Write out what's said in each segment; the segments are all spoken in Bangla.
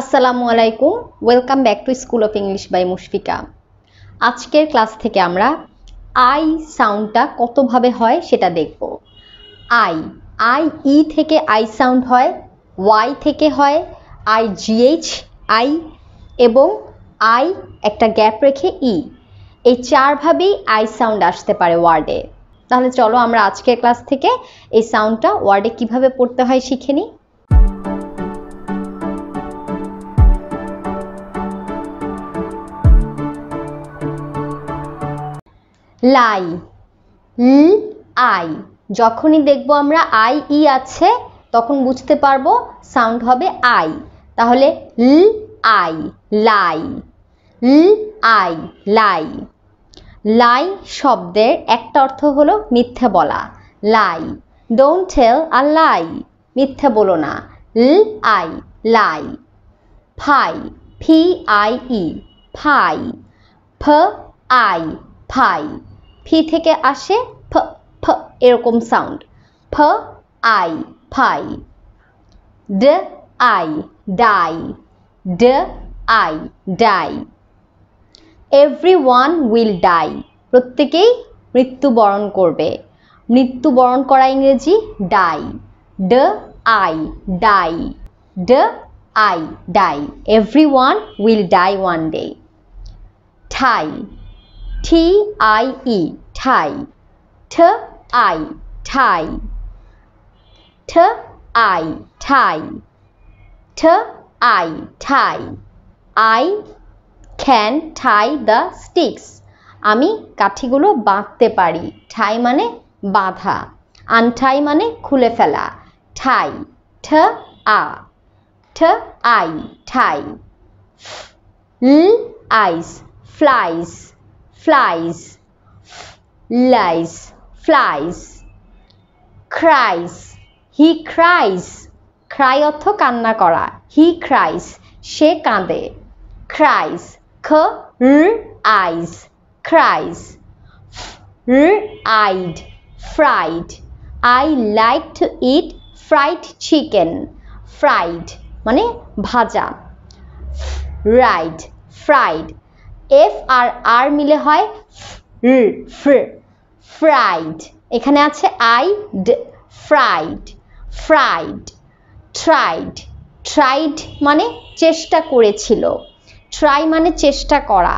আসসালামু আলাইকুম welcome back to school of English by Mushfika আজকের ক্লাস থেকে আমরা আই সাউন্ডটা কতভাবে হয় সেটা দেখব আই আই ই থেকে আই সাউন্ড হয় ওয়াই থেকে হয় আই জিএইচ আই এবং আই একটা গ্যাপ রেখে ই e। এই চারভাবেই আই সাউন্ড আসতে পারে ওয়ার্ডে তাহলে চলো আমরা আজকের ক্লাস থেকে এই সাউন্ডটা ওয়ার্ডে কিভাবে পড়তে হয় শিখে নিই লাই ল আই যখনই দেখব আমরা আই ই আছে তখন বুঝতে পারবো সাউন্ড হবে আই তাহলে ল আই লাই ল আই লাই লাই শব্দের একটা অর্থ হলো মিথ্যে বলা লাই ডোন্ট টেল আর লাই মিথ্যে বলো না ল আই লাই ফাই ফি আই ই ফাই ফ আই ফাই ফি থেকে আসে ফ ফ এরকম সাউন্ড ফ আই ফাই ড আই ডাই ড I die everyone will die প্রত্যেকেই মৃত্যুবরণ করবে মৃত্যুবরণ করা ইংরেজি ডাই ড আই ডাই ড I die everyone will die one day tie T I E ঠাই ঠ আই ঠাই ঠ আই ঠাই ঠ I tie I can tie the sticks আমি কাঠিগুলো বাঁধতে পারি ঠাই মানে বাঁধা আনঠাই মানে খুলে ফেলা ঠাই ঠ আ ঠ আই ঠাই ল আইস flies flies, lies, flies, cries, he cries, cry অর্থ কান্না করা, he cries, সে কাঁদে, cries, k r eyes, cries, r eyed, fried, I like to eat fried chicken, fried, মানে ভাজা, fried, fried, এফ আর আর মিলে হয় ফ্রাইড এখানে আছে I fried fried tried tried মানে চেষ্টা করেছিল ট্রাই মানে চেষ্টা করা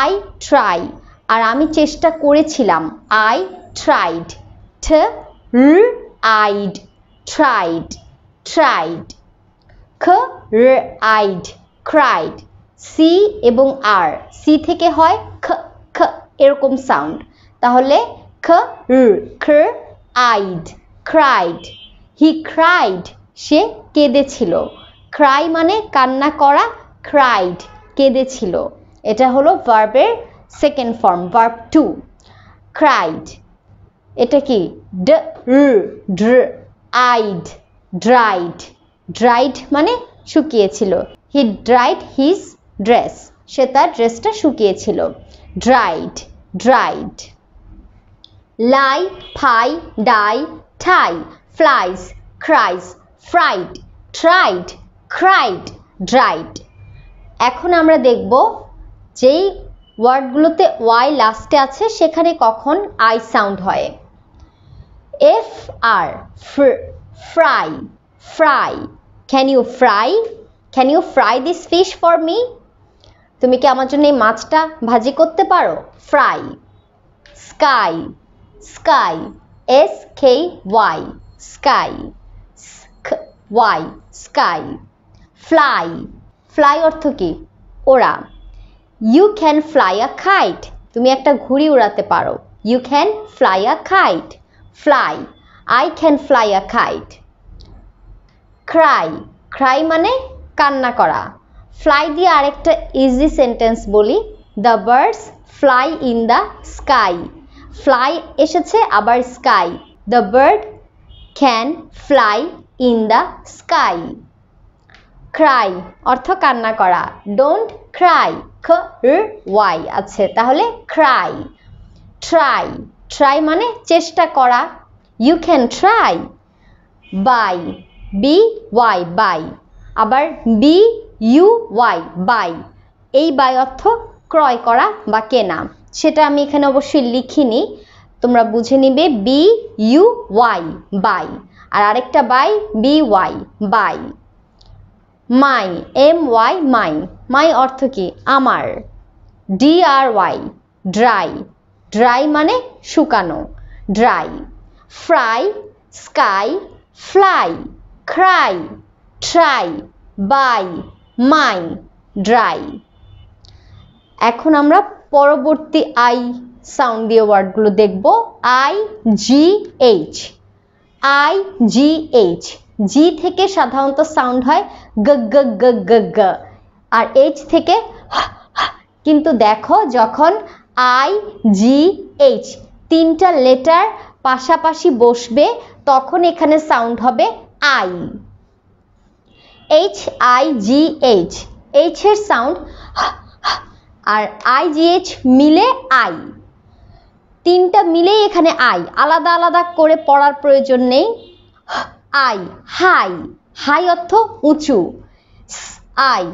আই ট্রাই আর আমি চেষ্টা করেছিলাম আই ট্রাইড ঠ আইড ট্রাইড ট্রাইড খ আইড ক্রাইড সি এবং আর সি থেকে হয় খ খ এরকম সাউন্ড তাহলে খ খ আইড ক্রাইড হি ক্রাইড সে কেঁদেছিল ক্রাই মানে কান্না করা ক্রাইড কেঁদেছিল এটা হলো ভার্বের second form verb two cried এটা কি ড ড্র আইড ড্রাইড ড্রাইড মানে শুকিয়েছিল হি ড্রাইড হিজ ড্রেস সে তার ড্রেসটা শুকিয়েছিল dried dried lie fie die tie flies cries fried tried cried dried এখন আমরা দেখব যেই ওয়ার্ডগুলোতে ওয়াই লাস্টে আছে সেখানে কখন আই সাউন্ড হয় F R fry fry can you fry can you fry this fish for me তুমি কি আমার জন্য এই মাছটা ভাজি করতে পারো fry sky sky S K Y sky Y sky fly fly অর্থ কি ওরা you can fly a kite তুমি একটা ঘুড়ি উড়াতে পারো you can fly a kite fly I can fly a kite cry cry মানে কান্না করা ফ্লাই দিয়ে আরেকটা ইজি সেন্টেন্স বলি the birds fly in the sky fly এসেছে আবার sky the bird can fly in the sky cry অর্থ কান্না করা ডোন্ট ক্রাই খ ওয়াই আছে তাহলে ক্রাই ট্রাই ট্রাই মানে চেষ্টা করা you can try by B Y by আবার বি ইউ ওয়াই বাই এই বাই অর্থ ক্রয় করা বা কেনা সেটা আমি এখানে অবশ্যই লিখিনি তোমরা বুঝে নিবে বি ইউ ওয়াই বাই আর আরেকটা by B Y by my M Y my my অর্থ কি আমার D R Y dry dry মানে শুকানো dry fry sky fly cry try by my dry এখন আমরা পরবর্তী আই সাউন্ড দিয়ে ওয়ার্ডগুলো দেখব I G H I G H G থেকে সাধারণত সাউন্ড হয় গ গ গ গ গ আর এইচ থেকে কিন্তু দেখো যখন আই জি এইচ তিনটা লেটার পাশাপাশি বসবে তখন এখানে সাউন্ড হবে I H I G H H এর সাউন্ড আর আই জি এইচ মিলে আই তিনটা মিলেই এখানে আই আলাদা আলাদা করে পড়ার প্রয়োজন নেই আই হাই হাই অর্থ উঁচু আই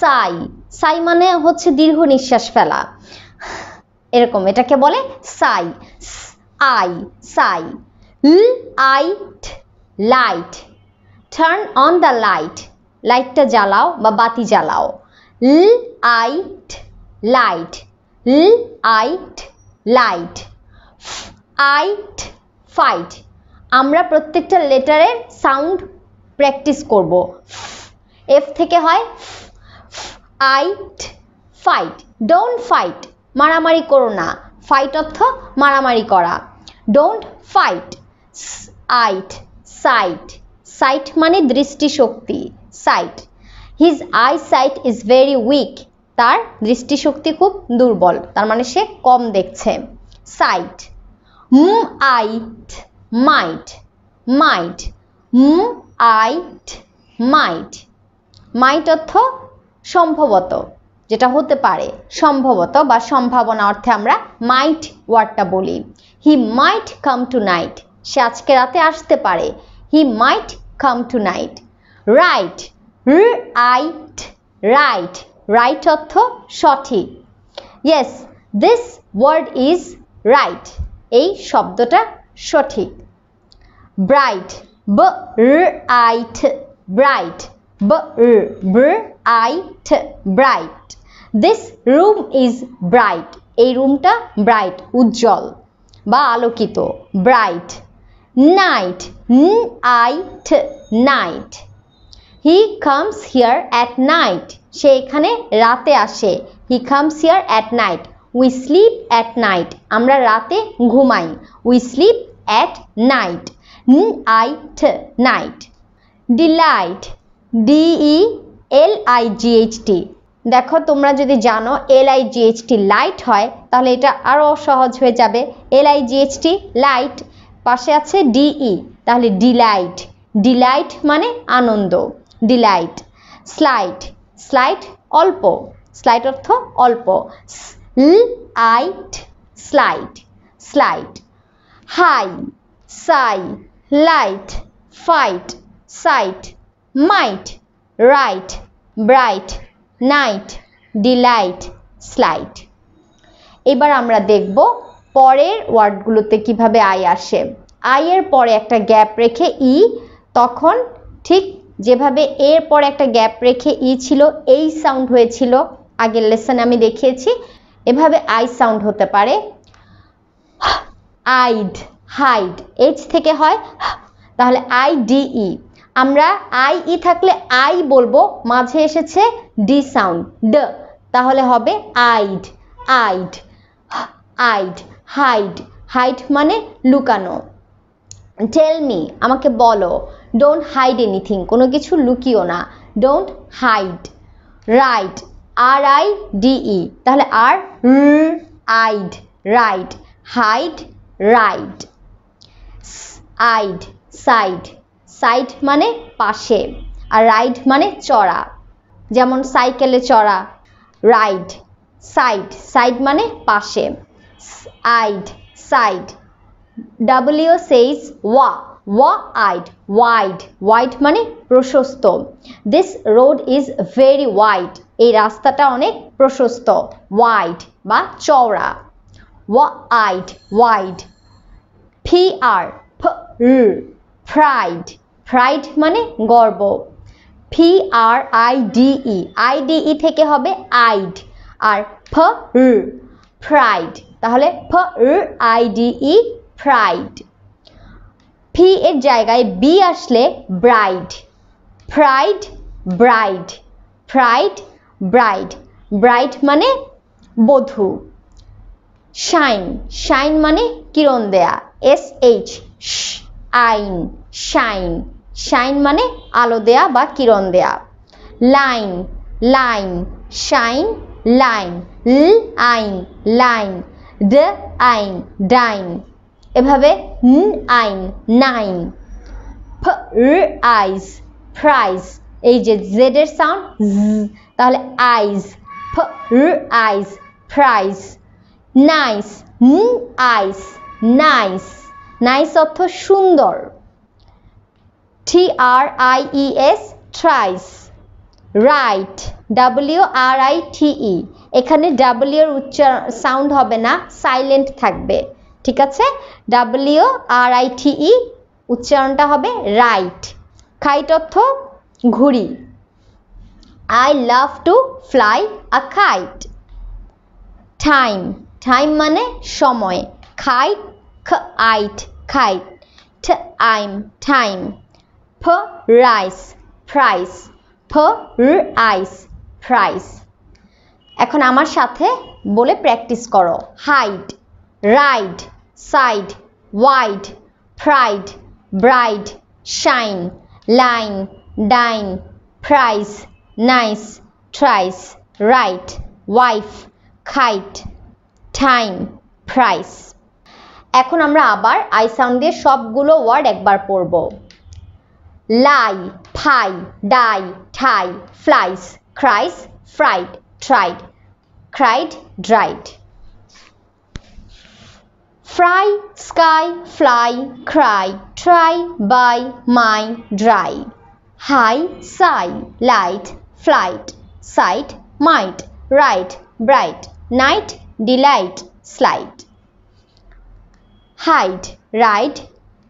সাই সাই মানে হচ্ছে দীর্ঘ নিঃশ্বাস ফেলা এরকম এটাকে বলে সাই আই সাই ল আইট light turn on the light লাইটটা জ্বালাও বা বাতি জ্বালাও ল আইট লাইট ল আইট লাইট আইট ফাইট আমরা প্রত্যেকটা লেটারের সাউন্ড প্র্যাকটিস করব এফ থেকে হয় আইট ফাইট ডোন্ট ফাইট মারামারি করো না ফাইট অর্থ মারামারি করা ডোন্ট ফাইট আইট সাইট সাইট মানে দৃষ্টিশক্তি sight his eyesight is very weak তার দৃষ্টিশক্তি খুব দুর্বল তার মানে সে কম দেখছে সাইট মু আইট মাইট মাইট মু আইট মাইট মাইট অর্থ সম্ভবত যেটা হতে পারে সম্ভবত বা সম্ভাবনা অর্থে আমরা মাইট ওয়ার্ডটা বলি হি মাইট কাম টু নাইট সে আজকে রাতে আসতে পারে he might come tonight right right right right অর্থ সঠিক yes this word is right এই শব্দটা সঠিক ব্রাইট ব আইট ব্রাইট ব আইট bright this room is bright এই রুমটা ব্রাইট উজ্জ্বল বা আলোকিত ব্রাইট নাইট আইট night he comes here at night সে এখানে রাতে আসে he comes here at night we sleep at night আমরা রাতে ঘুমাই উই স্লিপ অ্যাট নাইট আইট night delight D E L I G H T দেখো তোমরা যদি জানো L I G H T light হয় তাহলে এটা আরও সহজ হয়ে যাবে L I G H T light পাশে আছে ডিই তাহলে ডিলাইট ডিলাইট মানে আনন্দ ডিলাইট স্লাইড স্লাইড অল্প স্লাইড অর্থ অল্প আইট slight slight high sigh light fight sight might right bright night delight slight এবার আমরা দেখব পরের ওয়ার্ডগুলোতে কিভাবে আই আসে আই এর পরে একটা গ্যাপ রেখে ই তখন ঠিক যেভাবে এর পর একটা গ্যাপ রেখে ই ছিল এই সাউন্ড হয়েছিল আগের লেসনে আমি দেখিয়েছি এভাবে আই সাউন্ড হতে পারে আইড হাইড এইচ থেকে হয় তাহলে আই ডি ই আমরা আই ই e থাকলে আই বলবো মাঝে এসেছে ডি সাউন্ড ড তাহলে হবে আইড আইড আইড হাইড হাইড মানে লুকানো টেল মি আমাকে বলো ডোন্ট হাইড এনিথিং কোনো কিছু লুকিও না don't hide ride R I D E তাহলে আর আইড রাইড হাইড রাইড আইড সাইড সাইড মানে পাশে আর রাইড মানে চড়া যেমন সাইকেলে চড়া রাইড সাইড সাইড মানে পাশে আইড side W says wa, wa-eyed, wide, wide মানে প্রশস্ত. This road is very wide. এই রাস্তাটা অনেক প্রশস্ত. Wide বা চওড়া. Wa-eyed, wide. P-R, p-r, pride. Pride মানে গর্ব. P-R-I-D-E, I-D-E থেকে হবে আইড আর p-r, pride. তাহলে p-r-I-D-E, ফ্রাইড ফি এর জায়গায় বি আসলে bride fried bride fried bride bride মানে বধূ শাইন শাইন মানে কিরণ দেয়া এস এইচ আইন শাইন শাইন মানে আলো দেয়া বা কিরণ দেয়া লাইন লাইন শাইন লাইন ল আইন লাইন ড আইন ডাইন এভাবে আইন নাইন আইস ফ্রাইস এই যে জেড এর সাউন্ড তাহলে আইস আইস ফ্রাইস নাইস আইস নাইস নাইস অর্থ সুন্দর T R I E S tries right W R I T E এখানে ডাব্লিউ উচ্চার সাউন্ড হবে না সাইলেন্ট থাকবে ঠিক আছে ডাব্লিউ আর আই টি ই উচ্চারণটা হবে রাইট খাইট অর্থ ঘুড়ি I love to fly a kite time time মানে সময় খাইট খ আইট খাইট ঠ আইম টাইম ফ রাইস ফ্রাইস ফ আইস ফ্রাইস এখন আমার সাথে বলে প্র্যাকটিস করো height ride side wide fried bride shine line dine fries nice tries right wife kite time fries এখন আমরা আবার আই সাউন্ড দিয়ে সবগুলো ওয়ার্ড একবার পড়ব lie fie die tie flies cries fried tried cried dried Fry, sky, fly, cry, try, buy, my, dry. High, sigh, light, flight, sight, might, right, bright, night, delight, slide. Hide, ride,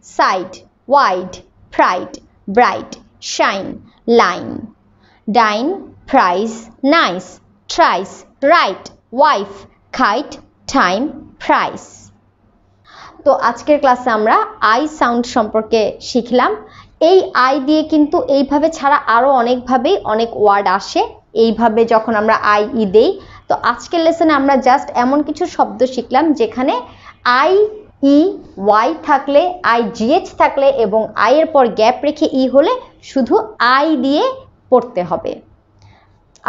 sight, wide, pride, bright, shine, line. Dine, prize, nice, tries, right, wife, kite, time, price. তো আজকের ক্লাসে আমরা আই সাউন্ড সম্পর্কে শিখলাম এই আই দিয়ে কিন্তু এইভাবে ছাড়া আরও অনেকভাবেই অনেক ওয়ার্ড আসে এইভাবে যখন আমরা আই ই e দেই তো আজকের লেসনে আমরা জাস্ট এমন কিছু শব্দ শিখলাম যেখানে আই ই ওয়াই থাকলে আই জিএচ থাকলে এবং আই এর পর গ্যাপ রেখে ই e হলে শুধু আই দিয়ে পড়তে হবে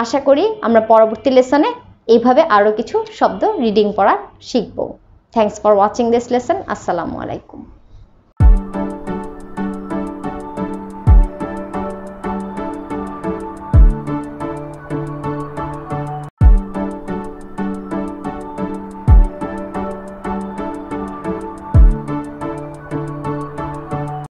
আশা করি আমরা পরবর্তী লেসনে এইভাবে আরও কিছু শব্দ রিডিং পড়া শিখবো Thanks for watching this lesson. Assalamu alaikum.